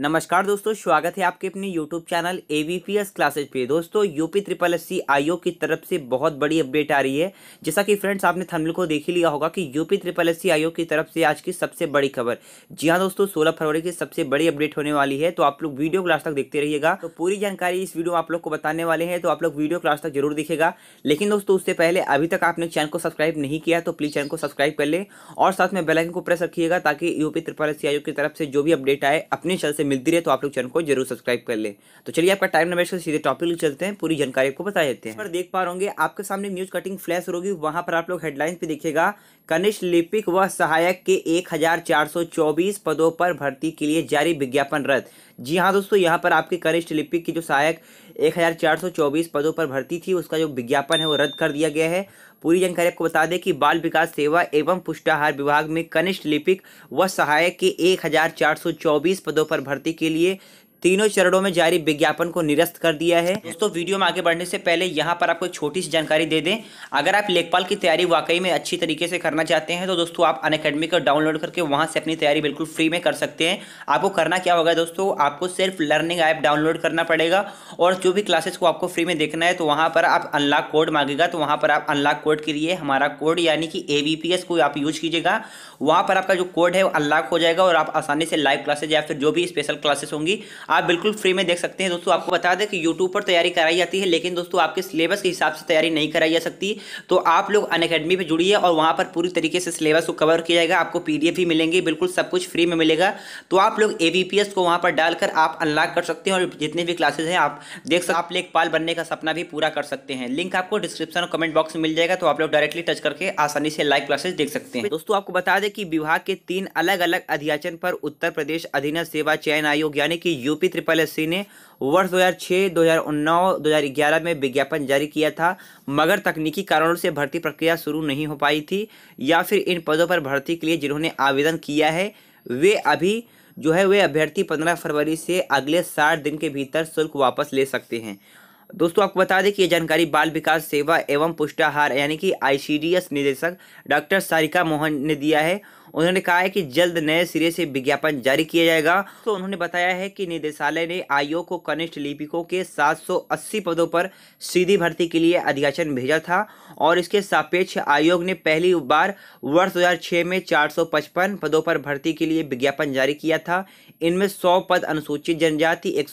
नमस्कार दोस्तों स्वागत है आपके अपने YouTube channel A V P S classes पे दोस्तों यूपी ट्रिपल एस सी आयोग की तरफ से बहुत बड़ी अपडेट आ रही है जैसा कि फ्रेंड्स आपने थंबनेल को देख ही लिया होगा कि यूपी ट्रिपल एस सी आयोग की तरफ से आज की सबसे बड़ी खबर जी हाँ दोस्तों सोलह फरवरी की सबसे बड़ी अपडेट होने वाली है तो आप लोग वीडियो क्लास तक देखते रहिएगा तो पूरी जानकारी इस वीडियो में आप लोग को बताने वाले हैं तो आप लोग वीडियो क्लास तक जरूर देखेगा लेकिन दोस्तों उससे पहले अभी तक आपने चैनल को सब्सक्राइब नहीं किया तो प्लीज़ चैनल को सब्सक्राइब कर लें और साथ में बेलाइकन को प्रेस रखिएगा ताकि यूपी ट्रिपल एस सी आयोग की तरफ से जो भी अपडेट आए अपने चैनल से मिलती रहे तो आप लोग चैनल को जरूर सब्सक्राइब कर ले तो चलिए आपका टाइम नवेस्ट कर सीधे टॉपिक चलते हैं पूरी जानकारी आपको बता देते हैं पर देख पा रहे आपके सामने न्यूज कटिंग फ्लैश होगी वहां पर आप लोग हेडलाइंस पे देखेगा कनिष्ठ लिपिक व सहायक के एक पदों पर भर्ती के लिए जारी विज्ञापन रद्द जी हाँ दोस्तों यहाँ पर आपके कनिष्ठ लिपिक की जो सहायक एक पदों पर भर्ती थी उसका जो विज्ञापन है वो रद्द कर दिया गया है पूरी जानकारी आपको बता दें कि बाल विकास सेवा एवं पुष्टाहार विभाग में कनिष्ठ लिपिक व सहायक के एक पदों पर भर्ती भर्ती के लिए तीनों चरणों में जारी विज्ञापन को निरस्त कर दिया है दोस्तों वीडियो में आगे बढ़ने से पहले यहाँ पर आपको एक छोटी सी जानकारी दे दें अगर आप लेखपाल की तैयारी वाकई में अच्छी तरीके से करना चाहते हैं तो दोस्तों आप अन को डाउनलोड करके वहाँ से अपनी तैयारी बिल्कुल फ्री में कर सकते हैं आपको करना क्या होगा दोस्तों आपको सिर्फ लर्निंग ऐप डाउनलोड करना पड़ेगा और जो भी क्लासेस को आपको फ्री में देखना है तो वहाँ पर आप अनलॉक कोड मांगेगा तो वहाँ पर आप अनलॉक कोड के लिए हमारा कोड यानी कि ए को आप यूज कीजिएगा वहाँ पर आपका जो कोड है वो अनलॉक हो जाएगा और आप आसानी से लाइव क्लासेज या फिर जो भी स्पेशल क्लासेस होंगी आप बिल्कुल फ्री में देख सकते हैं दोस्तों आपको बता दें कि यूट्यूब पर तैयारी कराई जाती है लेकिन दोस्तों आपके सिलेबस के हिसाब से तैयारी नहीं कराई जा सकती तो आप लोग अन अकेडमी जुड़िए और वहाँ पर पूरी तरीके से सिलेबस को कवर किया जाएगा आपको पी भी मिलेंगे बिल्कुल सब कुछ फ्री में मिलेगा तो आप लोग ए को वहाँ पर डालकर आप अनलॉक कर सकते हैं और जितने भी क्लासेज हैं आप देख सकते आप लेखपाल बनने का सपना भी पूरा कर सकते हैं लिंक आपको डिस्क्रिप्शन और कमेंट बॉक्स में मिल जाएगा तो आप लोग डायरेक्टली टच करके आसानी से लाइव क्लासेस देख सकते हैं दोस्तों आपको बता दें कि विभाग के तीन अलग अलग अध्याचन पर उत्तर प्रदेश अधीन सेवा चयन आयोग यानी कि यू यूपी त्रिपल एस ने वर्ष 2006, 2009, 2011 में विज्ञापन जारी किया था मगर तकनीकी कारणों से भर्ती प्रक्रिया शुरू नहीं हो पाई थी या फिर इन पदों पर भर्ती के लिए जिन्होंने आवेदन किया है वे अभी जो है वे अभ्यर्थी पंद्रह फरवरी से अगले साठ दिन के भीतर शुल्क वापस ले सकते हैं दोस्तों आपको बता दें कि ये जानकारी बाल विकास सेवा एवं पुष्टाहार यानी कि आईसीडीएस निदेशक डॉक्टर सारिका मोहन ने दिया है उन्होंने कहा है कि जल्द नए सिरे से विज्ञापन जारी किया जाएगा तो उन्होंने बताया है कि निदेशालय ने आयोग को कनिष्ठ लिपिकों के 780 पदों पर सीधी भर्ती के लिए अधियाचन भेजा था और इसके सापेक्ष आयोग ने पहली बार वर्ष 2006 में 455 पदों पर भर्ती के लिए विज्ञापन जारी किया था इनमें सौ पद अनुसूचित जनजाति एक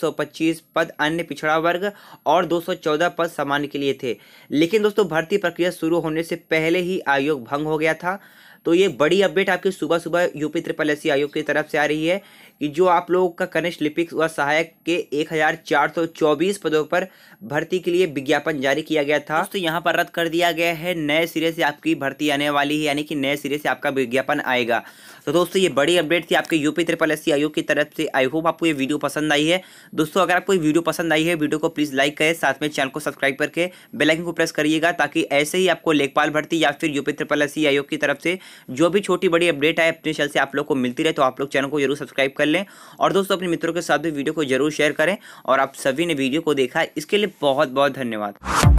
पद अन्य पिछड़ा वर्ग और और 214 पद सामान्य के लिए थे लेकिन दोस्तों भर्ती प्रक्रिया शुरू होने से पहले ही आयोग भंग हो गया था तो ये बड़ी अपडेट आपकी सुबह सुबह यूपी त्रिपल एस आयोग की तरफ से आ रही है कि जो आप लोगों का कनिष्ठ लिपिक व सहायक के एक हजार चार सौ चौबीस पदों पर भर्ती के लिए विज्ञापन जारी किया गया था तो यहाँ पर रद्द कर दिया गया है नए सिरे से आपकी भर्ती आने वाली है यानी कि नए सिरे से आपका विज्ञापन आएगा तो दोस्तों ये बड़ी अपडेट थी आपके यूपी त्रिपल एस आयोग की तरफ से आई होप आपको ये वीडियो पसंद आई है दोस्तों अगर आपको ये वीडियो पसंद आई है वीडियो को प्लीज़ लाइक करें साथ में चैनल को सब्सक्राइब करके बेलाइकन को प्रेस करिएगा ताकि ऐसे ही आपको लेखपाल भर्ती या फिर यूपी त्रिपल एस आयोग की तरफ से जो भी छोटी बड़ी अपडेट आए अपने चैनल से आप लोग को मिलती रहे तो आप लोग चैनल को जरूर सब्सक्राइब कर लें और दोस्तों अपने मित्रों के साथ भी वीडियो को जरूर शेयर करें और आप सभी ने वीडियो को देखा इसके लिए बहुत बहुत धन्यवाद